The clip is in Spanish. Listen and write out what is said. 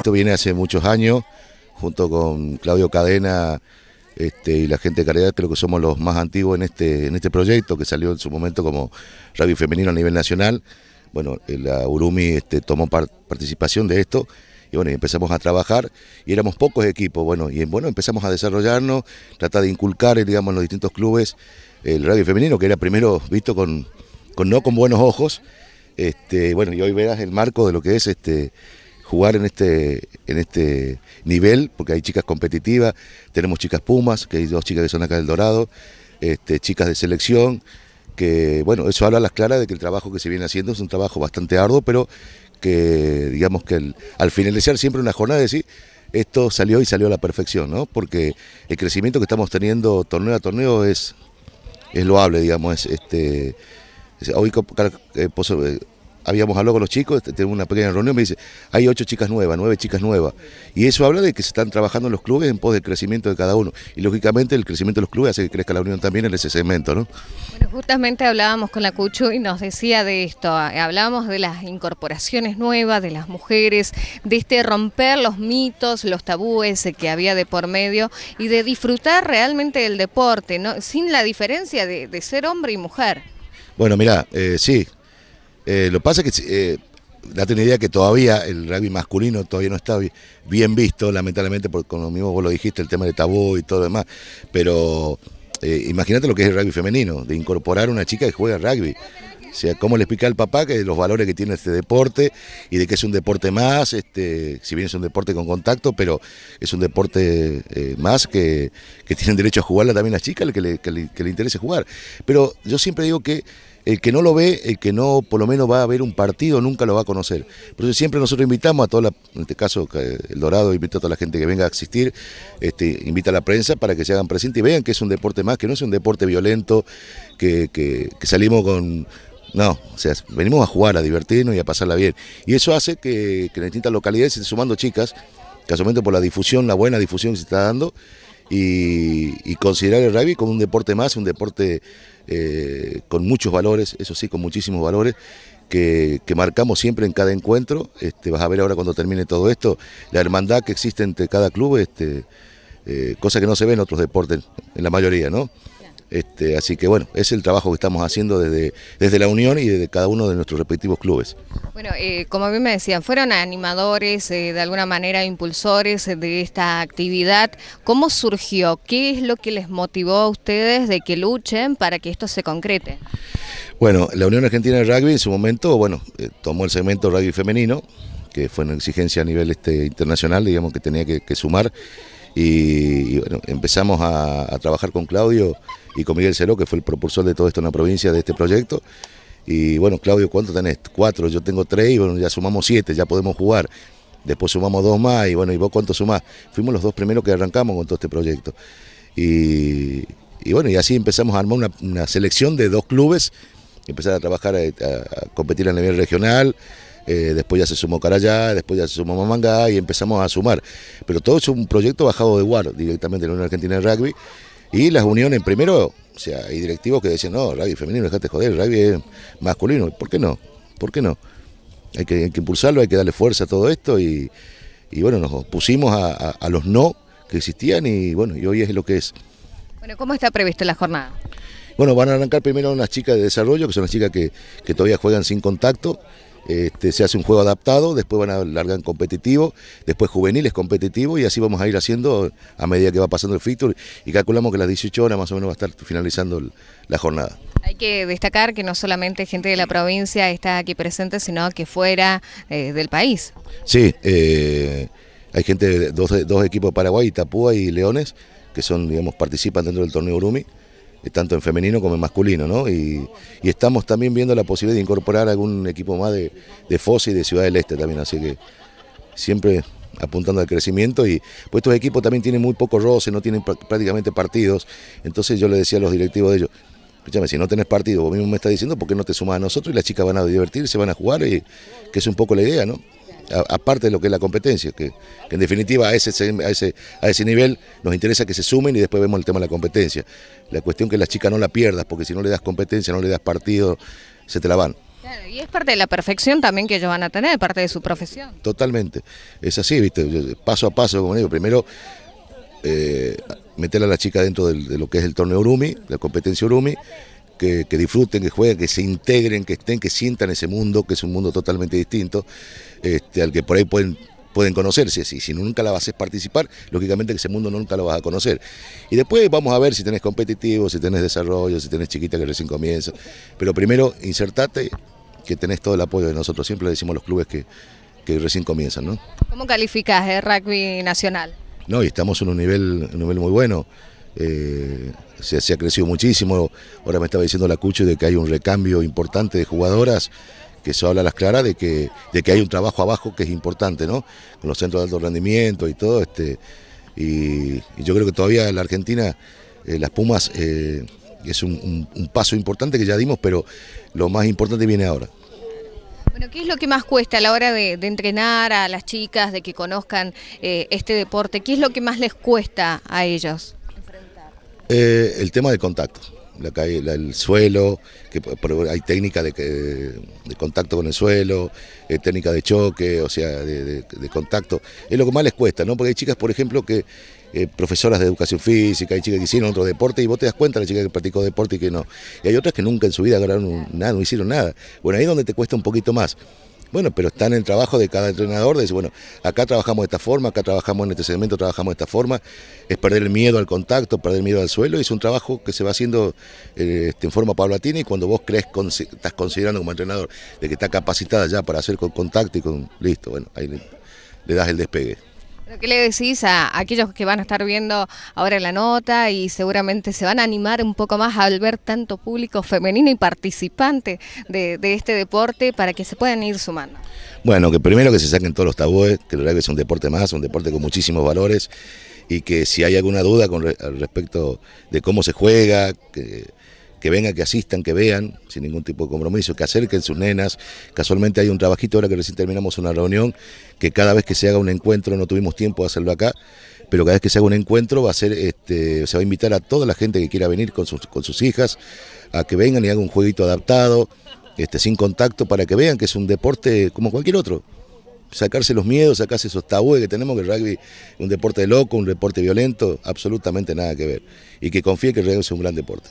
Esto viene hace muchos años, junto con Claudio Cadena este, y la gente de Caridad, creo que somos los más antiguos en este, en este proyecto que salió en su momento como radio femenino a nivel nacional. Bueno, eh, la Urumi este, tomó participación de esto y bueno, empezamos a trabajar y éramos pocos equipos, bueno, y bueno, empezamos a desarrollarnos, tratar de inculcar, eh, digamos, en los distintos clubes el radio femenino, que era primero visto con, con no con buenos ojos, este, bueno, y hoy verás el marco de lo que es este jugar en este, en este nivel, porque hay chicas competitivas, tenemos chicas Pumas, que hay dos chicas que son acá del Dorado, este, chicas de selección, que bueno, eso habla a las claras de que el trabajo que se viene haciendo es un trabajo bastante arduo, pero que digamos que al finalizar siempre una jornada decir, esto salió y salió a la perfección, ¿no? Porque el crecimiento que estamos teniendo torneo a torneo es, es loable, digamos, este. Eh, eh, habíamos hablado con los chicos, este, tenemos una pequeña reunión, me dice, hay ocho chicas nuevas, nueve chicas nuevas. Y eso habla de que se están trabajando los clubes en pos del crecimiento de cada uno. Y lógicamente el crecimiento de los clubes hace que crezca la unión también en ese segmento, ¿no? Bueno, justamente hablábamos con la Cuchu y nos decía de esto, hablábamos de las incorporaciones nuevas, de las mujeres, de este romper los mitos, los tabúes que había de por medio y de disfrutar realmente del deporte, ¿no? Sin la diferencia de, ser hombre y mujer. Bueno, mira, eh, sí, eh, lo que pasa es que eh, date la idea que todavía el rugby masculino todavía no está bien visto, lamentablemente, porque como mismo vos lo dijiste, el tema de tabú y todo demás, pero eh, imagínate lo que es el rugby femenino, de incorporar una chica que juega rugby. O sea, cómo le explica al papá que los valores que tiene este deporte y de que es un deporte más, este, si bien es un deporte con contacto, pero es un deporte más que, tienen derecho a jugarla también las chicas, que que le interese jugar. Pero yo siempre digo que el que no lo ve, el que no por lo menos va a ver un partido, nunca lo va a conocer. Por eso siempre nosotros invitamos a toda la, en este caso El Dorado invita a toda la gente que venga a asistir, este, invita a la prensa para que se hagan presente y vean que es un deporte más, que no es un deporte violento, que, salimos con... No, o sea, venimos a jugar, a divertirnos y a pasarla bien. Y eso hace que, que en distintas localidades se estén sumando chicas, casualmente por la difusión, la buena difusión que se está dando, y, considerar el rugby como un deporte más, un deporte eh, con muchos valores, eso sí, con muchísimos valores, que, marcamos siempre en cada encuentro. Este, vas a ver ahora cuando termine todo esto, la hermandad que existe entre cada club, este, eh, cosa que no se ve en otros deportes, en la mayoría, ¿no? Este, así que bueno, es el trabajo que estamos haciendo desde, desde la Unión y desde cada uno de nuestros respectivos clubes. Bueno, eh, como bien me decían, fueron animadores, eh, de alguna manera impulsores eh, de esta actividad. ¿Cómo surgió? ¿Qué es lo que les motivó a ustedes de que luchen para que esto se concrete? Bueno, la Unión Argentina de Rugby en su momento, bueno, tomó el segmento rugby femenino, que fue una exigencia a nivel este, internacional, digamos, que tenía que sumar. Y, bueno, empezamos a, trabajar con Claudio y con Miguel Ceró, que fue el propulsor de todo esto en la provincia, de este proyecto. Y bueno, Claudio, ¿cuánto tenés? Cuatro, yo tengo tres, y bueno, ya sumamos siete, ya podemos jugar. Después sumamos dos más, y bueno, ¿y vos cuánto sumás? Fuimos los dos primeros que arrancamos con todo este proyecto. Y, bueno, y así empezamos a armar una, selección de dos clubes, empezar a trabajar, eh, a competir a nivel regional, eh, después ya se sumó Carayá, después ya se sumó Mamangá y empezamos a sumar. Pero todo es un proyecto bajado de War directamente de la Unión Argentina de Rugby y las uniones primero, o sea, hay directivos que dicen, no, rugby femenino, dejate joder, rugby masculino, ¿por qué no? ¿Por qué no? Hay que, impulsarlo, hay que darle fuerza a todo esto y, bueno, nos pusimos a, los no que existían y bueno, y hoy es lo que es. Bueno, ¿cómo está previsto la jornada? Bueno, van a arrancar primero unas chicas de desarrollo, que son las chicas que todavía juegan sin contacto, este, se hace un juego adaptado, después van a largar en competitivo, después juveniles competitivo y así vamos a ir haciendo a medida que va pasando el fixture y calculamos que a las 18 horas más o menos va a estar finalizando la jornada. Hay que destacar que no solamente gente de la provincia está aquí presente, sino que fuera eh, del país. Sí, eh, hay gente de dos, dos equipos de Paraguay, Itapúa y Leones, que son, digamos, participan dentro del torneo Urumi. Eh, tanto en femenino como en masculino, ¿no? Y, estamos también viendo la posibilidad de incorporar algún equipo más de, de y de Ciudad del Este también, así que siempre apuntando al crecimiento y pues estos equipos también tienen muy poco roce, no tienen prácticamente partidos, entonces yo le decía a los directivos de ellos, escúchame, si no tenés partido, vos mismo me estás diciendo, ¿por qué no te sumas a nosotros y las chicas van a divertirse, van a jugar y que es un poco la idea, ¿no? aparte de lo que es la competencia, que, en definitiva a ese, ese, a, ese, nivel nos interesa que se sumen y después vemos el tema de la competencia. La cuestión que la chica no la pierdas, porque si no le das competencia, no le das partido, se te la van. y es parte de la perfección también que ellos van a tener, parte de su profesión. Totalmente, es así, viste, paso a paso, como digo, primero eh, meter a la chica dentro de lo que es el torneo Urumi, la competencia Urumi, que, disfruten, que jueguen, que se integren, que estén, que sientan ese mundo, que es un mundo totalmente distinto, este, al que por ahí pueden pueden conocerse. Si, si nunca la vas haces participar, lógicamente que ese mundo nunca lo vas a conocer. Y después vamos a ver si tenés competitivo, si tenés desarrollo, si tenés chiquita que recién comienza. Pero primero, insertate, que tenés todo el apoyo de nosotros. Siempre le decimos a los clubes que, que recién comienzan, ¿no? ¿Cómo calificás el rugby nacional? No, y estamos en un nivel, un nivel muy bueno. Eh, se, ha crecido muchísimo. Ahora me estaba diciendo la Cucho de que hay un recambio importante de jugadoras, que se habla a las claras de que, de que hay un trabajo abajo que es importante, ¿no? Con los centros de alto rendimiento y todo. este Y, yo creo que todavía la Argentina, eh, las Pumas, eh, es un, paso importante que ya dimos, pero lo más importante viene ahora. Bueno, ¿qué es lo que más cuesta a la hora de, entrenar a las chicas, de que conozcan este deporte? ¿Qué es lo que más les cuesta a ellos? Eh, el tema del contacto, la, el suelo, que hay técnicas de, de contacto con el suelo, eh, técnicas de choque, o sea, de, contacto. Es lo que más les cuesta, ¿no? Porque hay chicas, por ejemplo, que eh, profesoras de educación física, hay chicas que hicieron otro deporte y vos te das cuenta, la chica que practicó deporte y que no. Y hay otras que nunca en su vida ganaron nada, no hicieron nada. Bueno, ahí es donde te cuesta un poquito más. Bueno, pero está en el trabajo de cada entrenador de decir, bueno, acá trabajamos de esta forma, acá trabajamos en este segmento, trabajamos de esta forma. Es perder el miedo al contacto, perder el miedo al suelo. Y es un trabajo que se va haciendo eh, este, en forma paulatina y cuando vos crees, estás considerando como entrenador de que está capacitada ya para hacer con contacto y con listo, bueno, ahí le das el despegue. ¿Qué le decís a aquellos que van a estar viendo ahora la nota y seguramente se van a animar un poco más al ver tanto público femenino y participante de, este deporte para que se puedan ir sumando? Bueno, que primero que se saquen todos los tabúes, que lo verdad que es un deporte más, un deporte con muchísimos valores y que si hay alguna duda con respecto de cómo se juega, que que vengan, que asistan, que vean, sin ningún tipo de compromiso, que acerquen sus nenas. Casualmente hay un trabajito ahora que recién terminamos una reunión, que cada vez que se haga un encuentro, no tuvimos tiempo de hacerlo acá, pero cada vez que se haga un encuentro va a ser, este, se va a invitar a toda la gente que quiera venir con sus, con sus hijas a que vengan y hagan un jueguito adaptado, este, sin contacto, para que vean que es un deporte como cualquier otro sacarse los miedos, sacarse esos tabúes que tenemos, que el rugby es un deporte loco, un deporte violento, absolutamente nada que ver. Y que confíe que el rugby es un gran deporte.